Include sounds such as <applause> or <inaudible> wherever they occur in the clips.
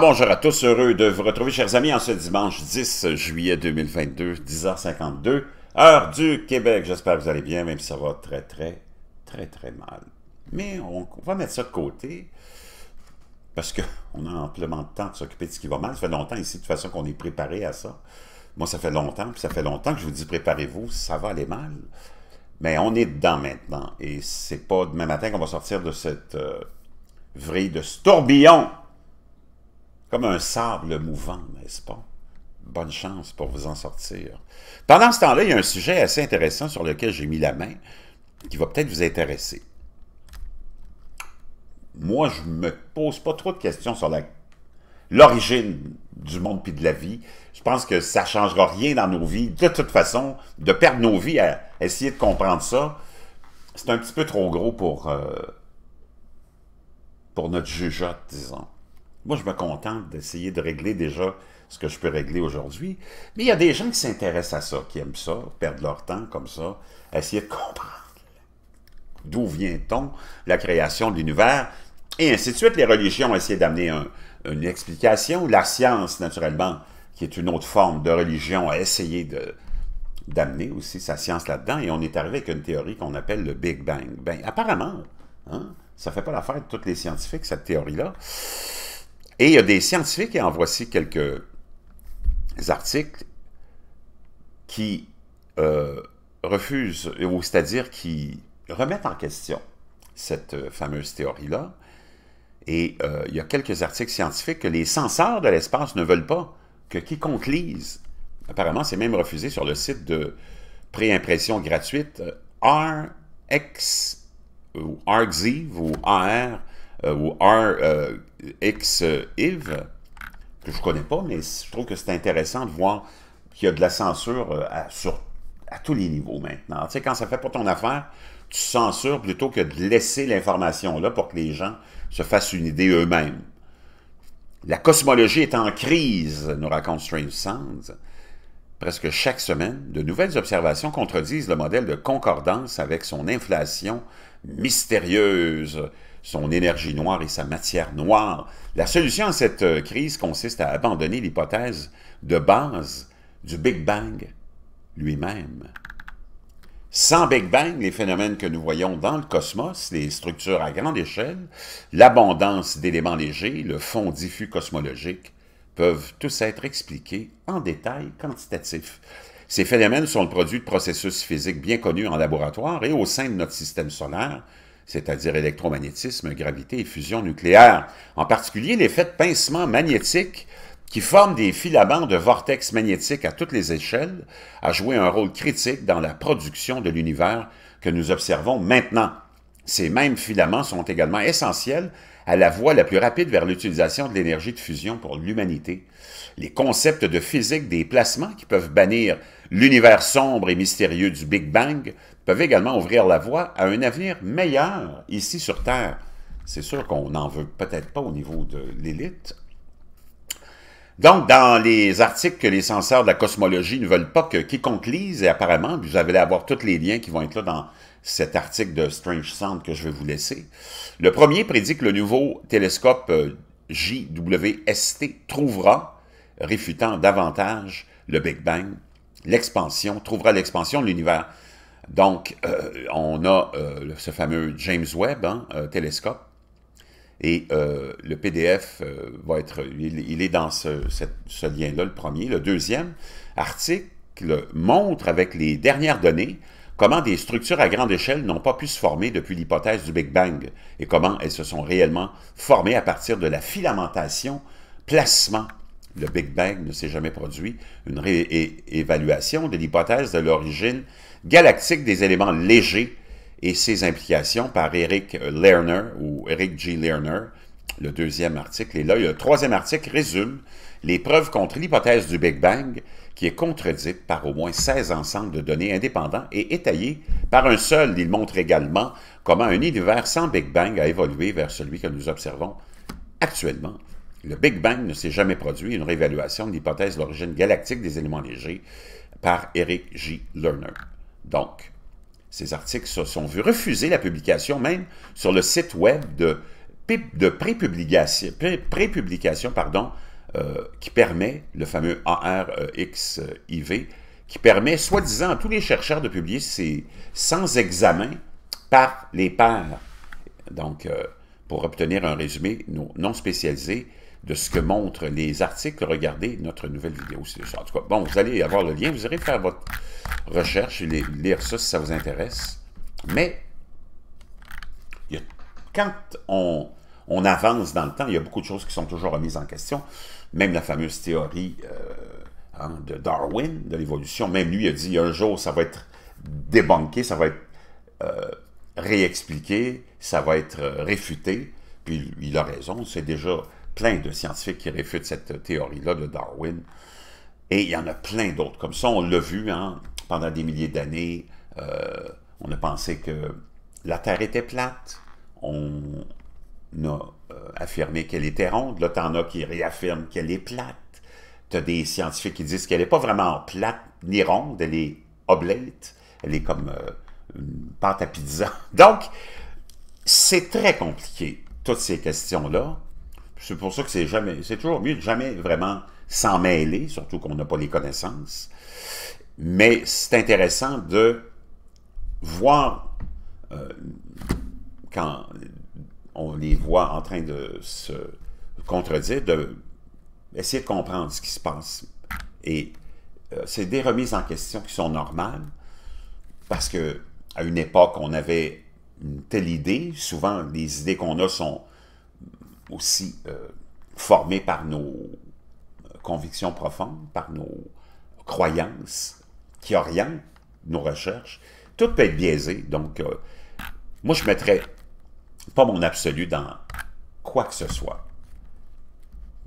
bonjour à tous, heureux de vous retrouver chers amis en ce dimanche 10 juillet 2022, 10h52, heure du Québec. J'espère que vous allez bien, même si ça va très très très très mal. Mais on va mettre ça de côté parce qu'on <laughs> a amplement de temps de s'occuper de ce qui va mal. Ça fait longtemps ici de toute façon qu'on est préparé à ça. Moi ça fait longtemps, puis ça fait longtemps que je vous dis préparez-vous, ça va aller mal. Mais on est dedans maintenant et c'est pas demain matin qu'on va sortir de cette euh, vrille de ce tourbillon comme un sable mouvant, n'est-ce pas? Bonne chance pour vous en sortir. Pendant ce temps-là, il y a un sujet assez intéressant sur lequel j'ai mis la main, qui va peut-être vous intéresser. Moi, je ne me pose pas trop de questions sur l'origine du monde puis de la vie. Je pense que ça ne changera rien dans nos vies. De toute façon, de perdre nos vies à essayer de comprendre ça, c'est un petit peu trop gros pour, euh, pour notre jugeote, disons. Moi, je me contente d'essayer de régler déjà ce que je peux régler aujourd'hui. Mais il y a des gens qui s'intéressent à ça, qui aiment ça, perdent leur temps comme ça, essayer de comprendre d'où vient-on, la création de l'univers, et ainsi de suite. Les religions ont essayé d'amener une explication. La science, naturellement, qui est une autre forme de religion, a essayé d'amener aussi sa science là-dedans, et on est arrivé avec une théorie qu'on appelle le Big Bang. Ben, apparemment, hein, ça ne fait pas l'affaire de tous les scientifiques, cette théorie-là. Et il y a des scientifiques, et en voici quelques articles, qui euh, refusent, ou c'est-à-dire qui remettent en question cette fameuse théorie-là. Et euh, il y a quelques articles scientifiques que les censeurs de l'espace ne veulent pas que quiconque lise. Apparemment, c'est même refusé sur le site de préimpression gratuite euh, RX ou Arxiv ou AR euh, ou R euh, X Yves, euh, que je connais pas, mais je trouve que c'est intéressant de voir qu'il y a de la censure à, tous les niveaux maintenant. Tu sais, quand ça fait pas ton affaire, tu censures plutôt que de laisser l'information là pour que les gens se fassent une idée eux-mêmes. La cosmologie est en crise, nous raconte Strange Sounds. Presque chaque semaine, de nouvelles observations contredisent le modèle de concordance avec son inflation mystérieuse son énergie noire et sa matière noire. La solution à cette euh, crise consiste à abandonner l'hypothèse de base du Big Bang lui-même. Sans Big Bang, les phénomènes que nous voyons dans le cosmos, les structures à grande échelle, l'abondance d'éléments légers, le fond diffus cosmologique, peuvent tous être expliqués en détail quantitatif. Ces phénomènes sont le produit de processus physiques bien connus en laboratoire et au sein de notre système solaire, c'est-à-dire électromagnétisme, gravité et fusion nucléaire, en particulier l'effet de pincement magnétique qui forme des filaments de vortex magnétiques à toutes les échelles, a joué un rôle critique dans la production de l'univers que nous observons maintenant. Ces mêmes filaments sont également essentiels à la voie la plus rapide vers l'utilisation de l'énergie de fusion pour l'humanité. Les concepts de physique des placements qui peuvent bannir l'univers sombre et mystérieux du Big Bang peuvent également ouvrir la voie à un avenir meilleur ici sur Terre. C'est sûr qu'on n'en veut peut-être pas au niveau de l'élite. Donc, dans les articles que les censeurs de la cosmologie ne veulent pas que quiconque lise, et apparemment, vous allez avoir tous les liens qui vont être là dans cet article de Strange Sound que je vais vous laisser. Le premier prédit que le nouveau télescope euh, JWST trouvera, réfutant davantage le Big Bang, l'expansion, trouvera l'expansion de l'univers. Donc, euh, on a euh, ce fameux James Webb hein, euh, télescope, et le PDF va être, il, est dans ce, ce lien-là, le premier. Le deuxième article montre avec les dernières données comment des structures à grande échelle n'ont pas pu se former depuis l'hypothèse du Big Bang et comment elles se sont réellement formées à partir de la filamentation, placement le Big Bang ne s'est jamais produit, une réévaluation de l'hypothèse de l'origine galactique des éléments légers et ses implications par Eric Lerner ou Eric G. Lerner, le deuxième article. Et là, le troisième article résume les preuves contre l'hypothèse du Big Bang qui est contredite par au moins 16 ensembles de données indépendants et étayées par un seul. Il montre également comment un univers sans Big Bang a évolué vers celui que nous observons actuellement. Le Big Bang ne s'est jamais produit, une réévaluation de l'hypothèse de l'origine galactique des éléments légers par Eric J. Lerner. Donc, ces articles se sont vus refuser la publication même sur le site web de, prépublication pardon, euh, qui permet, le fameux ARXIV, e qui permet soi-disant à tous les chercheurs de publier ces, sans examen par les pairs. Donc, euh, pour obtenir un résumé non spécialisé de ce que montrent les articles, regardez notre nouvelle vidéo. En tout cas, bon, vous allez avoir le lien, vous irez faire votre recherche et lire ça si ça vous intéresse. Mais, quand on, avance dans le temps, il y a beaucoup de choses qui sont toujours remises en question. Même la fameuse théorie euh, hein, de Darwin, de l'évolution, même lui a dit un jour, ça va être débanqué, ça va être euh, réexpliqué, ça va être euh, réfuté. Puis il a raison, c'est déjà plein de scientifiques qui réfutent cette théorie-là de Darwin. Et il y en a plein d'autres. Comme ça, on l'a vu hein, pendant des milliers d'années. Euh, on a pensé que la Terre était plate. On a euh, affirmé qu'elle était ronde. Là, t'en as qui réaffirment qu'elle est plate. T'as des scientifiques qui disent qu'elle n'est pas vraiment plate ni ronde. Elle est oblate. Elle est comme euh, une pâte à pizza. <laughs> Donc, c'est très compliqué, toutes ces questions-là. C'est pour ça que c'est jamais, c'est toujours mieux de jamais vraiment s'en mêler, surtout qu'on n'a pas les connaissances. Mais c'est intéressant de voir euh, quand on les voit en train de se contredire, de essayer de comprendre ce qui se passe. Et euh, c'est des remises en question qui sont normales, parce que à une époque, on avait une telle idée. Souvent, les idées qu'on a sont aussi formé euh, formés par nos euh, convictions profondes, par nos croyances qui orientent nos recherches. Tout peut être biaisé. Donc, euh, moi, je ne mettrais pas mon absolu dans quoi que ce soit.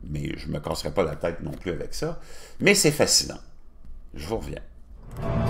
Mais je ne me casserai pas la tête non plus avec ça. Mais c'est fascinant. Je vous reviens.